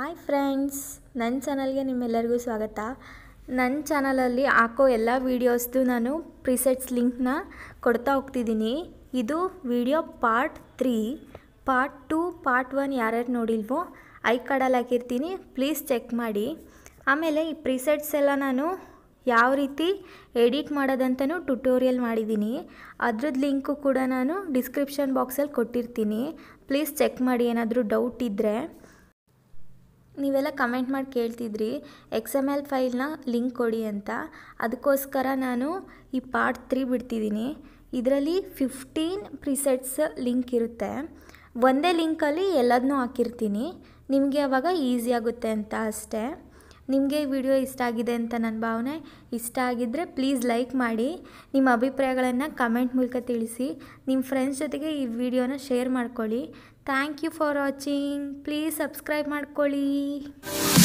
hi friends ನನ್ನ ಚಾನಲ್ಗೆ ನಿಮ್ಮೆಲ್ಲರಿಗೂ ಸ್ವಾಗತ ನನ್ನ ಚಾನಲಲ್ಲಿ ಹಾಕೋ ಎಲ್ಲ ವೀಡಿಯೋಸ್ದು ನಾನು ಪ್ರಿಸೆಟ್ಸ್ ಲಿಂಕ್ನ ಕೊಡ್ತಾ ಹೋಗ್ತಿದ್ದೀನಿ ಇದು video part three part two part one ಯಾರ್ಯಾರು ನೋಡಿಲ್ವೋ ಐ ಕಾರ್ಡಲ್ಲಿ ಹಾಕಿರ್ತೀನಿ ಪ್ಲೀಸ್ ಚೆಕ್ ಮಾಡಿ ಆಮೇಲೆ ಈ ಪ್ರಿಸೆಟ್ಸ್ ಎಲ್ಲ ನಾನು ಯಾವ ರೀತಿ ಎಡಿಟ್ ಮಾಡೋದಂತನೂ ಟ್ಯುಟೋರಿಯಲ್ ಮಾಡಿದ್ದೀನಿ ಅದ್ರದ್ದು ಲಿಂಕು ಕೂಡ ನಾನು ಡಿಸ್ಕ್ರಿಪ್ಷನ್ ಬಾಕ್ಸಲ್ಲಿ ಕೊಟ್ಟಿರ್ತೀನಿ ಪ್ಲೀಸ್ ಚೆಕ್ ಮಾಡಿ ಏನಾದರೂ ಡೌಟ್ ಇದ್ದರೆ ನೀವೆಲ್ಲ ಕಮೆಂಟ್ ಮಾಡಿ ಕೇಳ್ತಿದ್ರಿ ಎಕ್ಸ್ ಎಮ್ ಎಲ್ ಫೈಲ್ನ ಲಿಂಕ್ ಕೊಡಿ ಅಂತ ಅದಕ್ಕೋಸ್ಕರ ನಾನು ಈ ಪಾರ್ಟ್ ತ್ರೀ ಬಿಡ್ತಿದ್ದೀನಿ ಇದರಲ್ಲಿ ಫಿಫ್ಟೀನ್ ಪ್ರಿಸೆಟ್ಸ್ ಲಿಂಕ್ ಇರುತ್ತೆ ಒಂದೇ ಲಿಂಕಲ್ಲಿ ಎಲ್ಲದನ್ನೂ ಹಾಕಿರ್ತೀನಿ ನಿಮಗೆ ಅವಾಗ ಈಸಿ ಆಗುತ್ತೆ ಅಂತ ಅಷ್ಟೇ ನಿಮಗೆ ಈ ವಿಡಿಯೋ ಇಷ್ಟ ಆಗಿದೆ ಅಂತ ನನ್ನ ಭಾವನೆ ಇಷ್ಟ ಆಗಿದ್ದರೆ ಪ್ಲೀಸ್ ಲೈಕ್ ಮಾಡಿ ನಿಮ್ಮ ಅಭಿಪ್ರಾಯಗಳನ್ನು ಕಮೆಂಟ್ ಮೂಲಕ ತಿಳಿಸಿ ನಿಮ್ಮ ಫ್ರೆಂಡ್ಸ್ ಜೊತೆಗೆ ಈ ವಿಡಿಯೋನ ಶೇರ್ ಮಾಡ್ಕೊಳ್ಳಿ thank you for watching please subscribe ಮಾಡ್ಕೊಳ್ಳಿ